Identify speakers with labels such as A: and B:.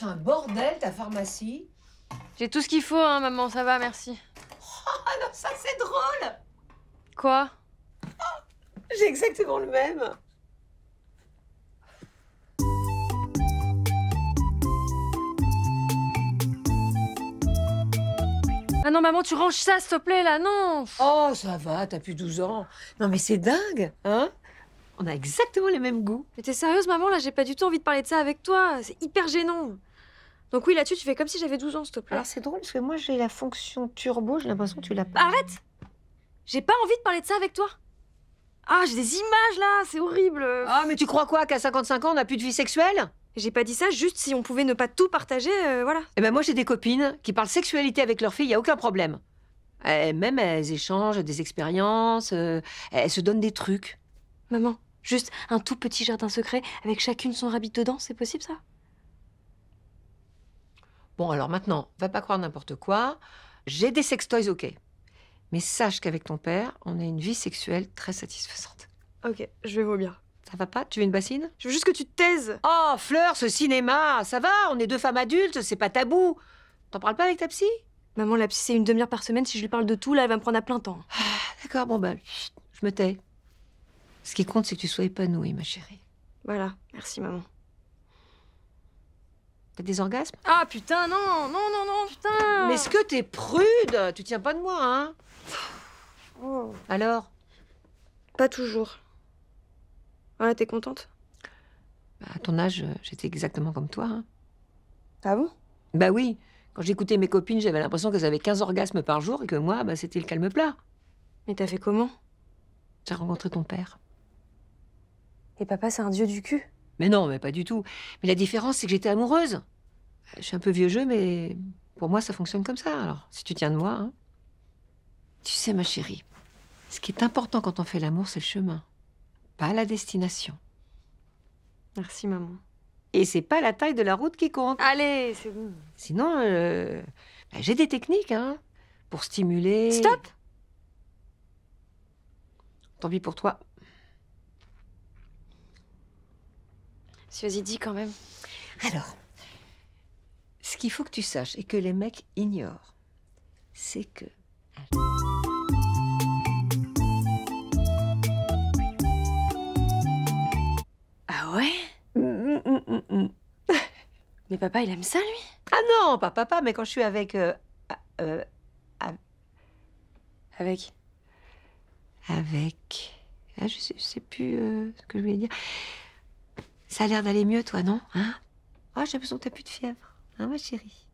A: C'est un bordel, ta pharmacie. J'ai tout ce qu'il faut, hein, maman. Ça va, merci. Oh, non, ça, c'est drôle Quoi oh, J'ai exactement le même. Ah non, maman, tu ranges ça, s'il te plaît, là, non Oh, ça va, t'as plus 12 ans. Non, mais c'est dingue, hein On a exactement les mêmes goûts. Mais t'es sérieuse, maman Là, j'ai pas du tout envie de parler de ça avec toi. C'est hyper gênant. Donc oui, là-dessus, tu fais comme si j'avais 12 ans, s'il te plaît. Alors c'est drôle parce que moi j'ai la fonction turbo, j'ai l'impression que tu l'as pas. Arrête J'ai pas envie de parler de ça avec toi. Ah, j'ai des images là, c'est horrible. Ah, mais tu crois quoi qu'à 55 ans, on n'a plus de vie sexuelle J'ai pas dit ça, juste si on pouvait ne pas tout partager, euh, voilà. Et eh ben moi j'ai des copines qui parlent sexualité avec leurs filles, y a aucun problème. Et eh, même elles échangent des expériences, euh, elles se donnent des trucs. Maman, juste un tout petit jardin secret avec chacune son rabbit dedans, c'est possible ça Bon, alors maintenant, va pas croire n'importe quoi. J'ai des sextoys, ok. Mais sache qu'avec ton père, on a une vie sexuelle très satisfaisante. Ok, je vais bien. Ça va pas Tu veux une bassine Je veux juste que tu te taises. Oh, Fleur, ce cinéma Ça va, on est deux femmes adultes, c'est pas tabou. T'en parles pas avec ta psy Maman, la psy, c'est une demi-heure par semaine. Si je lui parle de tout, là, elle va me prendre à plein temps. Ah, d'accord, bon bah je me tais. Ce qui compte, c'est que tu sois épanouie, ma chérie. Voilà, merci maman des orgasmes Ah putain, non, non, non, non, putain Mais est-ce que t'es prude Tu tiens pas de moi, hein oh. Alors Pas toujours. Ouais, t'es contente bah, À ton âge, euh, j'étais exactement comme toi. Hein. Ah bon Bah oui. Quand j'écoutais mes copines, j'avais l'impression qu'elles avaient 15 orgasmes par jour et que moi, bah, c'était le calme plat. Mais t'as fait comment J'ai rencontré ton père. Et papa, c'est un dieu du cul mais non, mais pas du tout. Mais la différence, c'est que j'étais amoureuse. Je suis un peu vieux jeu, mais pour moi, ça fonctionne comme ça. Alors, si tu tiens de moi. Hein. Tu sais, ma chérie, ce qui est important quand on fait l'amour, c'est le chemin, pas la destination. Merci, maman. Et c'est pas la taille de la route qui compte. Allez, c'est bon. Sinon, euh, bah, j'ai des techniques, hein, pour stimuler. Stop Tant pis pour toi, Si Vas-y, dis quand même. Alors, ce qu'il faut que tu saches et que les mecs ignorent, c'est que. Ah ouais Mais papa, il aime ça, lui Ah non, pas papa, mais quand je suis avec. Euh, ah, euh, avec Avec. Ah, je, sais, plus euh, ce que je voulais dire. Ça a l'air d'aller mieux, toi, non Hein ah, j'ai besoin que t'as plus de fièvre, hein, ma chérie